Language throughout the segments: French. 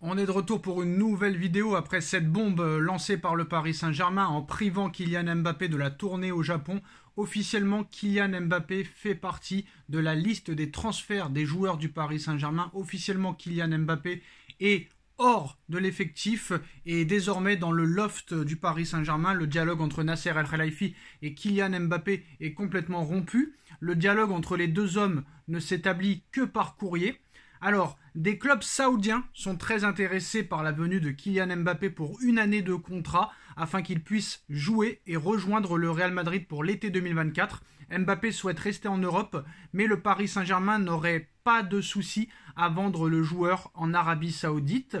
On est de retour pour une nouvelle vidéo après cette bombe euh, lancée par le Paris Saint-Germain en privant Kylian Mbappé de la tournée au Japon. Officiellement, Kylian Mbappé fait partie de la liste des transferts des joueurs du Paris Saint-Germain. Officiellement, Kylian Mbappé est hors de l'effectif et désormais dans le loft du Paris Saint-Germain, le dialogue entre Nasser El Khelaifi et Kylian Mbappé est complètement rompu. Le dialogue entre les deux hommes ne s'établit que par courrier. Alors, des clubs saoudiens sont très intéressés par la venue de Kylian Mbappé pour une année de contrat afin qu'il puisse jouer et rejoindre le Real Madrid pour l'été 2024. Mbappé souhaite rester en Europe, mais le Paris Saint-Germain n'aurait pas de souci à vendre le joueur en Arabie saoudite.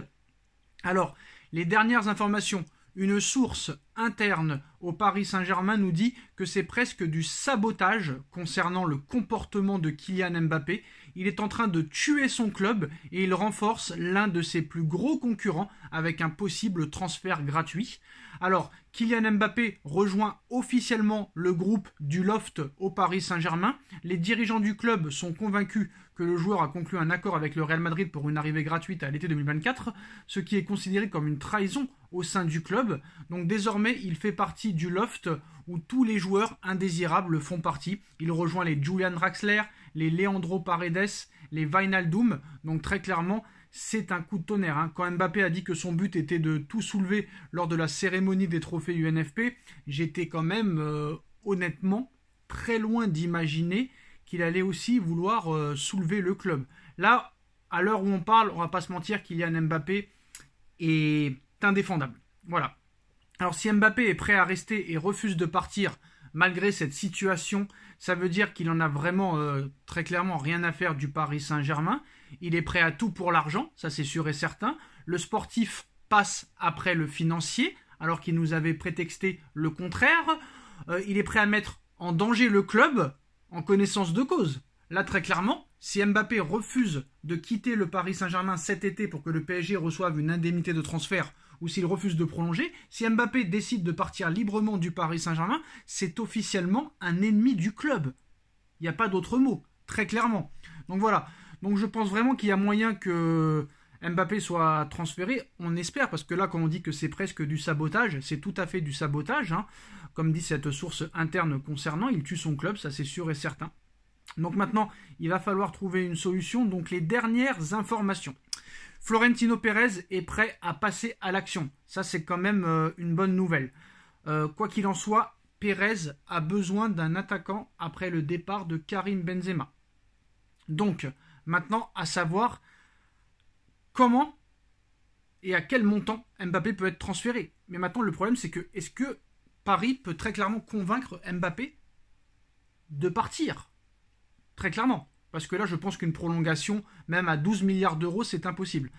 Alors, les dernières informations une source interne au Paris Saint-Germain nous dit que c'est presque du sabotage concernant le comportement de Kylian Mbappé. Il est en train de tuer son club et il renforce l'un de ses plus gros concurrents avec un possible transfert gratuit. Alors, Kylian Mbappé rejoint officiellement le groupe du Loft au Paris Saint-Germain. Les dirigeants du club sont convaincus que le joueur a conclu un accord avec le Real Madrid pour une arrivée gratuite à l'été 2024, ce qui est considéré comme une trahison au sein du club. Donc désormais, il fait partie du loft où tous les joueurs indésirables font partie. Il rejoint les Julian Raxler, les Leandro Paredes, les Vinaldum. Donc très clairement, c'est un coup de tonnerre. Hein. Quand Mbappé a dit que son but était de tout soulever lors de la cérémonie des trophées UNFP, j'étais quand même euh, honnêtement très loin d'imaginer qu'il allait aussi vouloir euh, soulever le club. Là, à l'heure où on parle, on va pas se mentir, qu'il y a un Mbappé est indéfendable. Voilà. Alors si Mbappé est prêt à rester et refuse de partir malgré cette situation, ça veut dire qu'il en a vraiment euh, très clairement rien à faire du Paris Saint-Germain. Il est prêt à tout pour l'argent, ça c'est sûr et certain. Le sportif passe après le financier, alors qu'il nous avait prétexté le contraire. Euh, il est prêt à mettre en danger le club en connaissance de cause. Là, très clairement, si Mbappé refuse de quitter le Paris Saint-Germain cet été pour que le PSG reçoive une indemnité de transfert ou s'il refuse de prolonger, si Mbappé décide de partir librement du Paris Saint-Germain, c'est officiellement un ennemi du club. Il n'y a pas d'autre mot, très clairement. Donc voilà. Donc je pense vraiment qu'il y a moyen que Mbappé soit transféré, on espère, parce que là, quand on dit que c'est presque du sabotage, c'est tout à fait du sabotage. Hein. Comme dit cette source interne concernant, il tue son club, ça c'est sûr et certain. Donc maintenant, il va falloir trouver une solution. Donc les dernières informations. Florentino Pérez est prêt à passer à l'action. Ça c'est quand même euh, une bonne nouvelle. Euh, quoi qu'il en soit, Pérez a besoin d'un attaquant après le départ de Karim Benzema. Donc maintenant, à savoir comment et à quel montant Mbappé peut être transféré. Mais maintenant, le problème, c'est que est-ce que Paris peut très clairement convaincre Mbappé de partir Très clairement. Parce que là, je pense qu'une prolongation, même à 12 milliards d'euros, c'est impossible.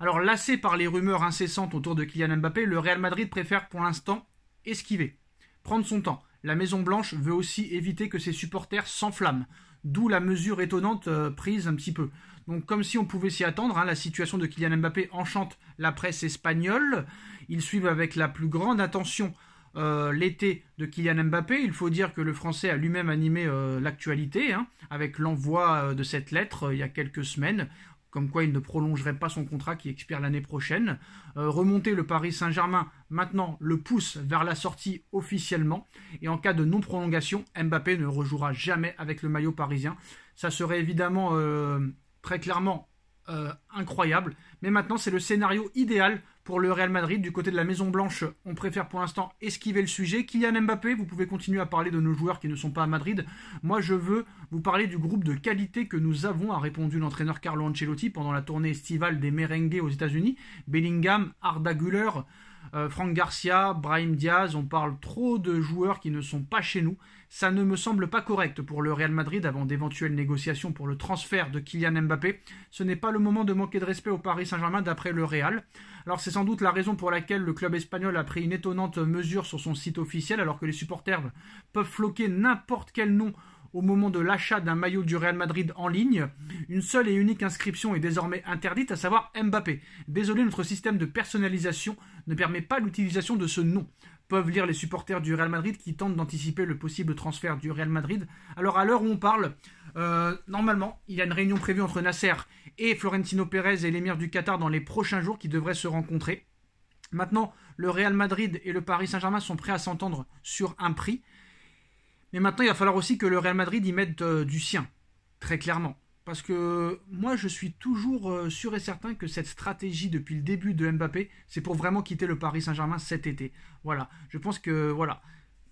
Alors, lassé par les rumeurs incessantes autour de Kylian Mbappé, le Real Madrid préfère pour l'instant esquiver, prendre son temps. La Maison Blanche veut aussi éviter que ses supporters s'enflamment d'où la mesure étonnante euh, prise un petit peu. Donc comme si on pouvait s'y attendre, hein, la situation de Kylian Mbappé enchante la presse espagnole. Ils suivent avec la plus grande attention euh, l'été de Kylian Mbappé. Il faut dire que le Français a lui-même animé euh, l'actualité hein, avec l'envoi de cette lettre il y a quelques semaines comme quoi il ne prolongerait pas son contrat qui expire l'année prochaine. Euh, remonter le Paris Saint-Germain maintenant le pousse vers la sortie officiellement. Et en cas de non-prolongation, Mbappé ne rejouera jamais avec le maillot parisien. Ça serait évidemment euh, très clairement euh, incroyable. Mais maintenant, c'est le scénario idéal pour le Real Madrid. Du côté de la Maison Blanche, on préfère pour l'instant esquiver le sujet. Kylian Mbappé, vous pouvez continuer à parler de nos joueurs qui ne sont pas à Madrid. Moi, je veux vous parler du groupe de qualité que nous avons, a répondu l'entraîneur Carlo Ancelotti pendant la tournée estivale des Merengues aux États-Unis. Bellingham, Arda Güler, euh, Franck Garcia, Brahim Diaz, on parle trop de joueurs qui ne sont pas chez nous. Ça ne me semble pas correct pour le Real Madrid avant d'éventuelles négociations pour le transfert de Kylian Mbappé. Ce n'est pas le moment de manquer de respect au Paris Saint-Germain d'après le Real. Alors c'est sans doute la raison pour laquelle le club espagnol a pris une étonnante mesure sur son site officiel alors que les supporters peuvent floquer n'importe quel nom au moment de l'achat d'un maillot du Real Madrid en ligne, une seule et unique inscription est désormais interdite, à savoir Mbappé. Désolé, notre système de personnalisation ne permet pas l'utilisation de ce nom. Peuvent lire les supporters du Real Madrid qui tentent d'anticiper le possible transfert du Real Madrid. Alors à l'heure où on parle, euh, normalement, il y a une réunion prévue entre Nasser et Florentino Pérez et l'émir du Qatar dans les prochains jours qui devraient se rencontrer. Maintenant, le Real Madrid et le Paris Saint-Germain sont prêts à s'entendre sur un prix. Mais maintenant, il va falloir aussi que le Real Madrid y mette euh, du sien, très clairement. Parce que moi, je suis toujours euh, sûr et certain que cette stratégie depuis le début de Mbappé, c'est pour vraiment quitter le Paris Saint-Germain cet été. Voilà, je pense que voilà,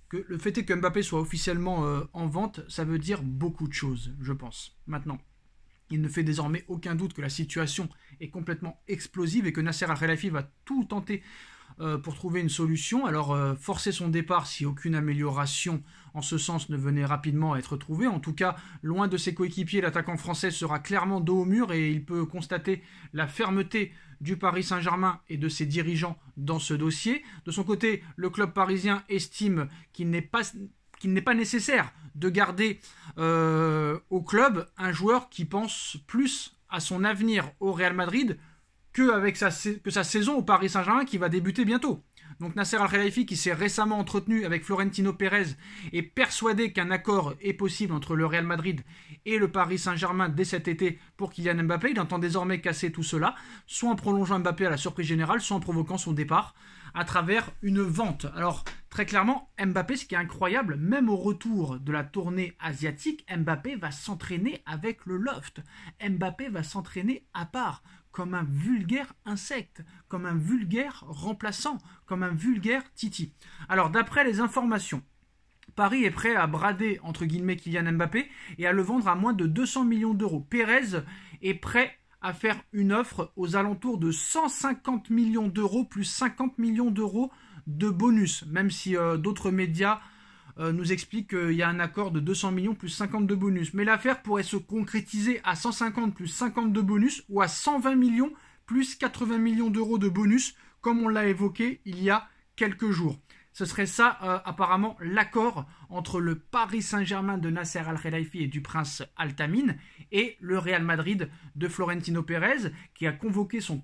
que le fait est que Mbappé soit officiellement euh, en vente, ça veut dire beaucoup de choses, je pense. Maintenant, il ne fait désormais aucun doute que la situation est complètement explosive et que Nasser Al-Khelaifi va tout tenter euh, pour trouver une solution. Alors euh, forcer son départ si aucune amélioration en ce sens ne venait rapidement à être trouvée. En tout cas, loin de ses coéquipiers, l'attaquant français sera clairement dos au mur et il peut constater la fermeté du Paris Saint-Germain et de ses dirigeants dans ce dossier. De son côté, le club parisien estime qu'il n'est pas nécessaire de garder euh, au club un joueur qui pense plus à son avenir au Real Madrid que, avec sa, saison au Paris Saint-Germain qui va débuter bientôt. Donc Nasser Al-Khelaifi, qui s'est récemment entretenu avec Florentino Pérez, est persuadé qu'un accord est possible entre le Real Madrid et le Paris Saint-Germain dès cet été pour Kylian Mbappé. Il entend désormais casser tout cela, soit en prolongeant Mbappé à la surprise générale, soit en provoquant son départ à travers une vente. Alors très clairement, Mbappé, ce qui est incroyable, même au retour de la tournée asiatique, Mbappé va s'entraîner avec le loft. Mbappé va s'entraîner à part, comme un vulgaire insecte, comme un vulgaire remplaçant, comme un vulgaire titi. Alors d'après les informations Paris est prêt à brader entre guillemets Kylian Mbappé et à le vendre à moins de 200 millions d'euros. Pérez est prêt à faire une offre aux alentours de 150 millions d'euros plus 50 millions d'euros de bonus, même si euh, d'autres médias euh, nous expliquent qu'il y a un accord de 200 millions plus 50 de bonus. Mais l'affaire pourrait se concrétiser à 150 plus 50 de bonus ou à 120 millions plus 80 millions d'euros de bonus, comme on l'a évoqué il y a quelques jours. Ce serait ça, euh, apparemment, l'accord entre le Paris Saint-Germain de Nasser Al-Khelaifi et du prince Altamine et le Real Madrid de Florentino Pérez, qui a convoqué son,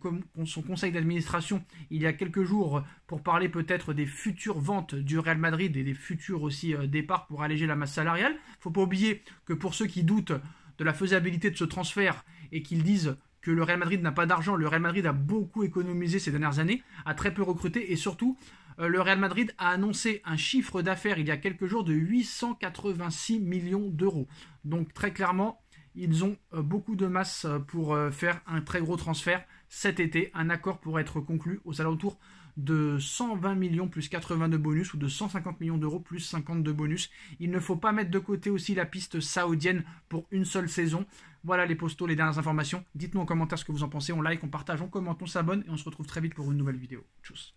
conseil d'administration il y a quelques jours pour parler peut-être des futures ventes du Real Madrid et des futurs aussi euh, départs pour alléger la masse salariale. Faut pas oublier que pour ceux qui doutent de la faisabilité de ce transfert et qu'ils disent que le Real Madrid n'a pas d'argent. Le Real Madrid a beaucoup économisé ces dernières années, a très peu recruté et surtout euh, le Real Madrid a annoncé un chiffre d'affaires il y a quelques jours de 886 millions d'euros. Donc très clairement, ils ont euh, beaucoup de masse euh, pour faire un très gros transfert cet été. Un accord pourrait être conclu aux alentours de 120 millions plus 80 de bonus ou de 150 millions d'euros plus 50 de bonus. Il ne faut pas mettre de côté aussi la piste saoudienne pour une seule saison. Voilà les postos, les dernières informations. Dites-nous en commentaire ce que vous en pensez. On like, on partage, on commente, on s'abonne et on se retrouve très vite pour une nouvelle vidéo. Tchuss